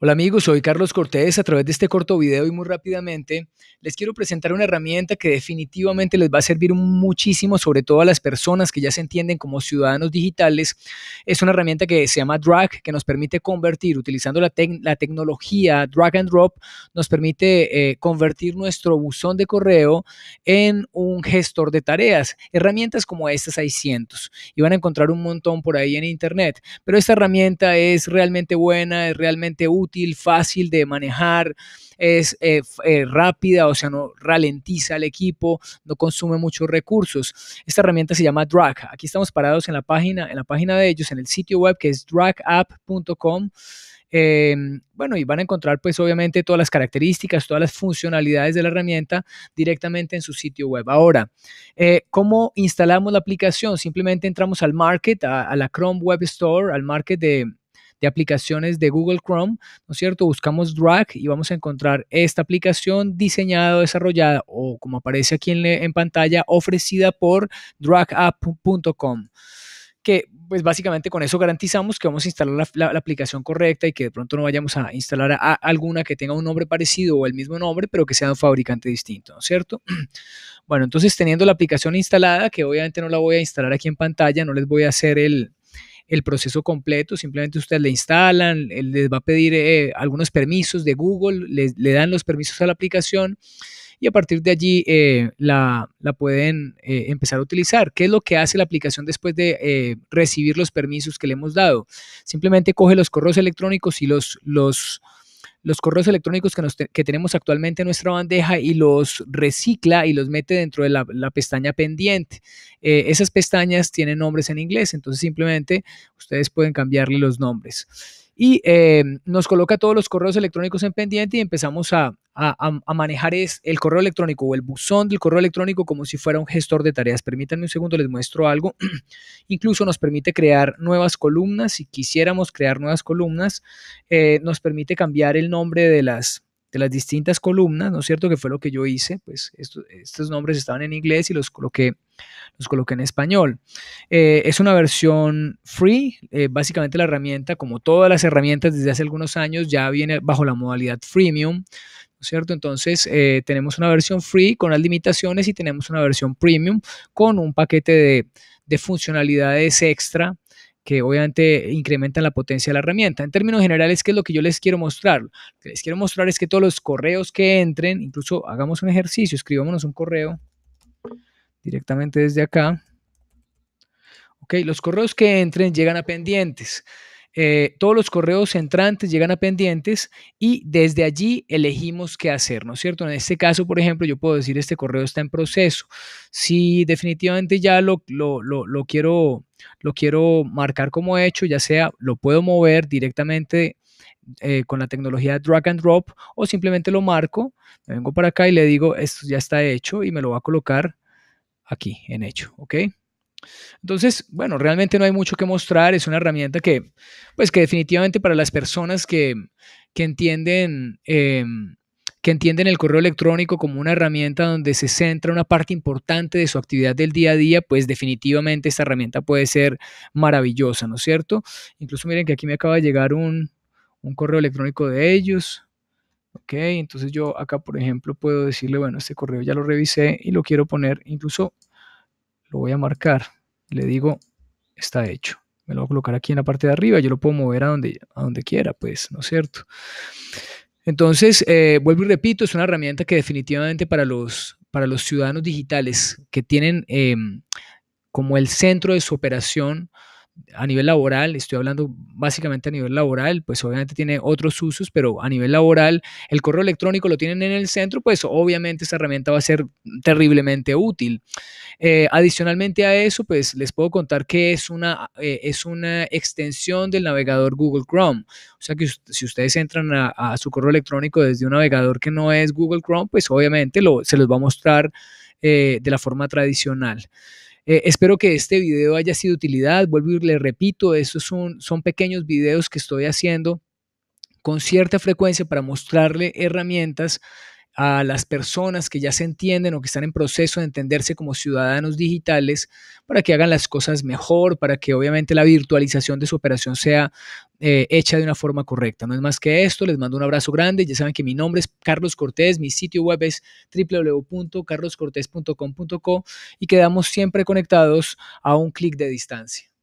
Hola amigos, soy Carlos Cortés. A través de este corto video y muy rápidamente les quiero presentar una herramienta que definitivamente les va a servir muchísimo, sobre todo a las personas que ya se entienden como ciudadanos digitales. Es una herramienta que se llama Drag, que nos permite convertir, utilizando la, tecnología Drag and Drop, nos permite eh, convertir nuestro buzón de correo en un gestor de tareas. Herramientas como estas hay cientos y van a encontrar un montón por ahí en internet, pero esta herramienta es realmente buena, es realmente útil fácil de manejar, es eh, eh, rápida, o sea, no ralentiza el equipo, no consume muchos recursos. Esta herramienta se llama Drag. Aquí estamos parados en la página, en la página de ellos, en el sitio web que es dragapp.com. Em, bueno, y van a encontrar pues obviamente todas las características, todas las funcionalidades de la herramienta directamente en su sitio web. Ahora, eh, ¿cómo instalamos la aplicación? Simplemente entramos al market, a, la Chrome Web Store, al market de, de aplicaciones de Google Chrome, ¿no es cierto? Buscamos Drag y vamos a encontrar esta aplicación diseñada, o desarrollada o como aparece aquí en, pantalla, ofrecida por dragapp.com que pues básicamente con eso garantizamos que vamos a instalar la, aplicación correcta y que de pronto no vayamos a instalar alguna que tenga un nombre parecido o el mismo nombre, pero que sea un fabricante distinto, ¿no es cierto? Bueno, entonces teniendo la aplicación instalada, que obviamente no la voy a instalar aquí en pantalla, no les voy a hacer el, el proceso completo, simplemente ustedes le instalan, eh, les va a pedir eh, algunos permisos de Google, le, le, dan los permisos a la aplicación y a partir de allí eh, la, pueden empezar a utilizar. ¿Qué es lo que hace la aplicación después de recibir los permisos que le hemos dado? Simplemente coge los correos electrónicos y los... los los correos electrónicos que, tenemos actualmente en nuestra bandeja y los recicla y los mete dentro de la, pestaña pendiente. Eh, esas pestañas tienen nombres en inglés, entonces simplemente ustedes pueden cambiarle los nombres y eh, nos coloca todos los correos electrónicos en pendiente y empezamos a, a, manejar es el correo electrónico o el buzón del correo electrónico como si fuera un gestor de tareas. Permítanme un segundo, les muestro algo. Incluso nos permite crear nuevas columnas. Si quisiéramos crear nuevas columnas, eh, nos permite cambiar el nombre de las de las distintas columnas, ¿no es cierto? Que fue lo que yo hice, pues estos nombres estaban en inglés y los coloqué, los coloqué en español. Eh, es una versión free, eh, básicamente la herramienta, como todas las herramientas desde hace algunos años, ya viene bajo la modalidad freemium. ¿cierto? Entonces eh, tenemos una versión free con las limitaciones y tenemos una versión premium con un paquete de, funcionalidades extra que obviamente incrementan la potencia de la herramienta. En términos generales, ¿qué es lo que yo les quiero mostrar? Lo que les quiero mostrar es que todos los correos que entren, incluso hagamos un ejercicio, escribámonos un correo directamente desde acá. Ok, los correos que entren llegan a pendientes. Eh, todos los correos entrantes llegan a pendientes y desde allí elegimos qué hacer, ¿no es cierto? En este caso, por ejemplo, yo puedo decir este correo está en proceso. Si definitivamente ya lo, lo, quiero, lo quiero marcar como hecho, ya sea lo puedo mover directamente eh, con la tecnología drag and drop o simplemente lo marco, vengo para acá y le digo esto ya está hecho y me lo va a colocar aquí en hecho, ¿ok? Entonces, bueno, realmente no hay mucho que mostrar, es una herramienta que, pues que definitivamente para las personas que, que entienden... Eh, que entienden el correo electrónico como una herramienta donde se centra una parte importante de su actividad del día a día, pues definitivamente esta herramienta puede ser maravillosa, ¿no es cierto? Incluso miren que aquí me acaba de llegar un, un correo electrónico de ellos. Ok, entonces yo acá, por ejemplo, puedo decirle, bueno, este correo ya lo revisé y lo quiero poner incluso lo voy a marcar, le digo, está hecho. Me lo voy a colocar aquí en la parte de arriba, yo lo puedo mover a donde, a donde quiera, pues, ¿no es cierto? Entonces, eh, vuelvo y repito, es una herramienta que definitivamente para los, para los ciudadanos digitales que tienen em, como el centro de su operación a nivel laboral, estoy hablando básicamente a nivel laboral, pues obviamente tiene otros usos, pero a nivel laboral, el correo electrónico lo tienen en el centro, pues obviamente esta herramienta va a ser terriblemente útil. Eh, adicionalmente a eso, pues les puedo contar que es una, eh, es una extensión del navegador Google Chrome. O sea que si ustedes entran a, su correo electrónico desde un navegador que no es Google Chrome, pues obviamente lo, se los va a mostrar eh, de la forma tradicional. Eh, espero que este video haya sido de utilidad. Vuelvo y le repito, estos son, son pequeños videos que estoy haciendo con cierta frecuencia para mostrarle herramientas a las personas que ya se entienden o que están en proceso de entenderse como ciudadanos digitales para que hagan las cosas mejor, para que obviamente la virtualización de su operación sea eh, hecha de una forma correcta. No es más que esto, les mando un abrazo grande, ya saben que mi nombre es Carlos Cortés, mi sitio web es www.carloscortés.com.co y quedamos siempre conectados a un clic de distancia.